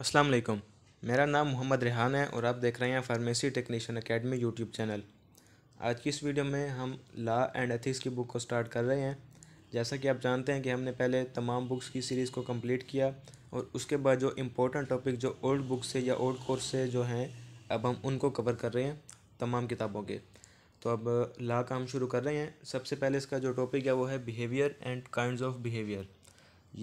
अस्सलाम वालेकुम मेरा नाम मोहम्मद रेहान है और आप देख रहे हैं pharmacy technician academy YouTube channel आज की इस वीडियो में हम लॉ एंड एथिक्स की बुक को स्टार्ट कर रहे हैं जैसा कि आप जानते हैं कि हमने पहले तमाम बुक्स की सीरीज़ को कंप्लीट किया और उसके बाद जो इम्पोर्टेंट टॉपिक जो ओल्ड बुक से या ओल्ड कोर्स से जो हैं अब हम उनको कवर कर रहे हैं तमाम किताबों के तो अब ला का हम शुरू कर रहे हैं सबसे पहले इसका जो टॉपिक है वो है behaviour and kind of behaviour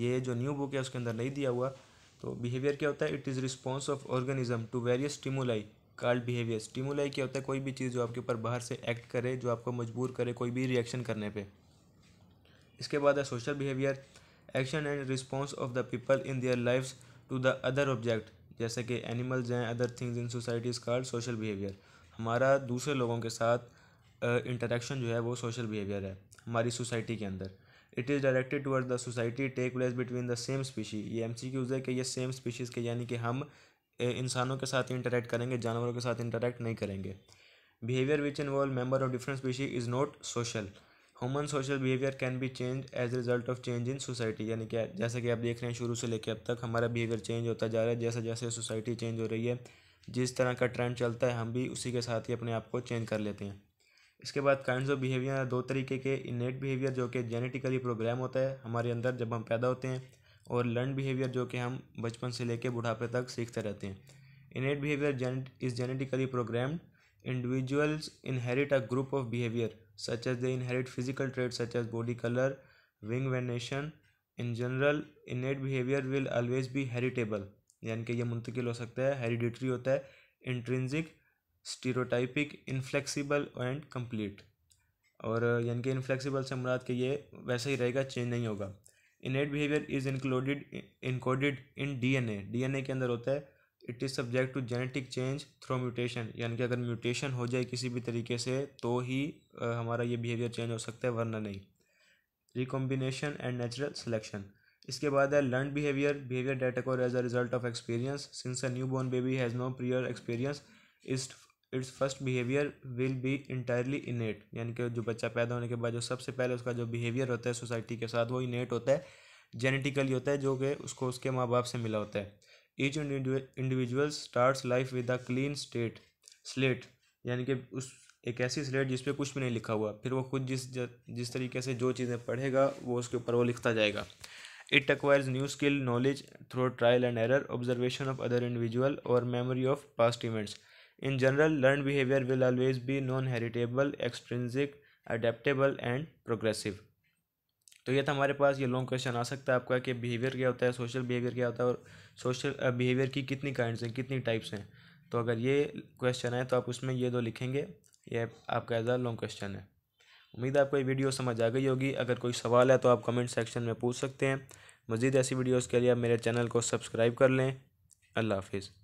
ये जो न्यू बुक है उसके अंदर नहीं दिया हुआ तो बिहेवियर क्या होता है it is response of organism to various stimuli called behaviour stimuli क्या होता है कोई भी चीज़ जो आपके ऊपर बाहर से एक्ट करे जो आपको मजबूर करे कोई भी रिएक्शन करने पे इसके बाद है social behaviour action and response of the people in their life to the other object जैसे कि एनिमल्स हैं other things in society is called social behaviour हमारा दूसरे लोगों के साथ इंटरेक्शन uh, जो है वो सोशल बिहेवियर है हमारी सोसाइटी के अंदर it is directed toward the society take place between the same species ये एम सी क्यूज़ है कि ये सेम स्पीशीज़ के यानी कि हम इंसानों के साथ इंटरेक्ट करेंगे जानवरों के साथ इंटरेक्ट नहीं करेंगे behaviour which involve member of different species is not social human social behaviour can be change as result of change in society यानी कि जैसा कि आप देख रहे हैं शुरू से लेकर अब तक हमारा बिहेवियर चेंज होता जा रहा है जैसे जैसे सोसाइटी चेंज हो रही है जिस तरह का ट्रेंड चलता है हम भी उसी के साथ ही अपने आप को चेंज कर लेते हैं इसके बाद काइंड ऑफ बिहेवियर दो तरीके के इनेट बिहेवियर जो कि जेनेटिकली प्रोग्राम होता है हमारे अंदर जब हम पैदा होते हैं और लर्न बिहेवियर जो कि हम बचपन से लेकर बुढ़ापे तक सीखते रहते हैं innate behaviour is genetically programmed individuals inherit a group of behaviour such as they inherit physical trait such as body colour wing venation in general innate behaviour will always be heritable यानी कि यह मुंतकिल हो सकता है hereditary होता है intrinsic stereotypic inflexible and complete और यानी कि इनफ्लेक्सिबल से मुराद के ये वैसे ही रहेगा चेंज नहीं होगा innate behaviour is included encoded in DNA DNA के अंदर होता है it is subject to genetic change through mutation यानी कि अगर म्यूटेशन हो जाए किसी भी तरीके से तो ही आ, हमारा ये बिहेवियर चेंज हो सकता है वरना नहीं रिकॉम्बिनेशन एंड नेचुरल सिलेक्शन इसके बाद है learn behaviour behaviour that occur as a result of experience since a new born baby has no prior experience is its first behaviour will be entirely innate यानी कि जो बच्चा पैदा होने के बाद जो सबसे पहले उसका जो बिहेवियर होता है सोसाइटी के साथ वो इनेट होता है जेनेटिकली होता है जो कि उसको उसके माँ बाप से मिला होता है each individual start life with a clean state slate यानी कि उस एक ऐसी स्लेट जिस कुछ भी नहीं लिखा हुआ फिर वो खुद जिस जिस तरीके से जो चीज़ें पढ़ेगा वो उसके ऊपर वो लिखता जाएगा it acquires new skill knowledge through trial and error observation of other individual और memory of past events in general learn behaviour will always be non heritable extrinsic, adaptable and progressive तो ये था हमारे पास ये लॉन्ग क्वेश्चन आ सकता है आपका कि बिहेवियर क्या होता है सोशल बिहेवियर क्या होता है और सोशल बिहेवियर की कितनी काइंड्स हैं कितनी टाइप्स हैं तो अगर ये क्वेश्चन है तो आप उसमें ये दो लिखेंगे ये आपका एज आ लॉन्ग क्वेश्चन है उम्मीद है आपको ये वीडियो समझ आ गई होगी अगर कोई सवाल है तो आप कमेंट सेक्शन में पूछ सकते हैं मज़ीद ऐसी वीडियोज़ के लिए आप मेरे चैनल को सब्सक्राइब कर लें अल्लाह हाफिज़